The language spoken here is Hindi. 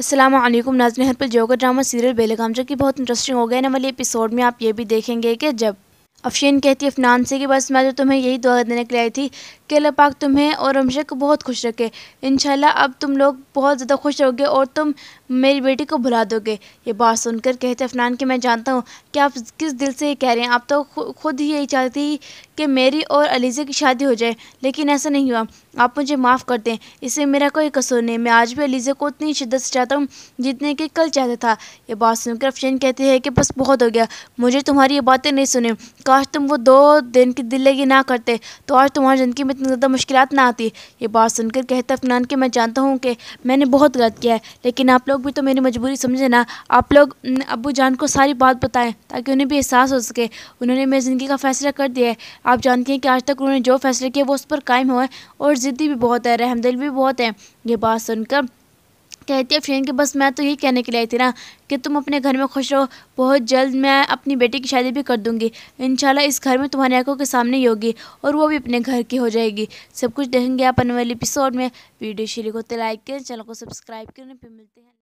असलम नाजन हर पर जोकर ड्रामा सीरियल जो कि बहुत इंटरेस्टिंग हो गया ना वाली एपिसोड में आप ये भी देखेंगे कि जब अफशीन कहती अफनान से कि बस मैं तो तुम्हें यही दुआ देने के लिए आई थी कि अल्लाह पाक तुम्हें और अमशा को बहुत खुश रखे इन अब तुम लोग बहुत ज़्यादा खुश रहोगे और तुम मेरी बेटी को भुला दोगे ये बात सुनकर कहते अफनान कि मैं जानता हूँ कि आप किस दिल से ये कह रहे हैं आप तो खुद ही यही चाहती कि मेरी और अलीजे की शादी हो जाए लेकिन ऐसा नहीं हुआ आप मुझे माफ़ कर दें इससे मेरा कोई कसूर नहीं मैं आज भी अलीजे को उतनी शिद्दत से चाहता हूँ जितने कि कल चाहता था ये बात सुनकर अफशन कहते हैं कि बस बहुत हो गया मुझे तुम्हारी ये बातें नहीं सुने काश तुम वो दो दिन की दिल लगी ना करते तो आज तुम्हारी ज़िंदगी में इतनी ज़्यादा मुश्किल ना आती ये बात सुनकर कहता अफनान कि मैं जानता हूँ कि मैंने बहुत गलत किया है लेकिन आप लोग भी तो मेरी मजबूरी समझे ना आप लोग अबू जान को सारी बात बताएं ताकि उन्हें भी एहसास हो सके उन्होंने मेरी ज़िंदगी का फ़ैसला कर दिया है आप जानती हैं कि आज तक उन्होंने जो फैसला किया वो उस पर कायम हुआ है और ज़िद्दी भी बहुत है रहमदिल भी बहुत है ये बात सुनकर कहती है फ्रेंड के बस मैं तो यही कहने के लिए आई थी ना कि तुम अपने घर में खुश रहो बहुत जल्द मैं अपनी बेटी की शादी भी कर दूंगी इंशाल्लाह इस घर में तुम्हारी आंखों के सामने ही होगी और वो भी अपने घर की हो जाएगी सब कुछ देखेंगे आप आने वाले एपिसोड में वीडियो शेयर होते लाइक करें चैनल को सब्सक्राइब करें फिर मिलते हैं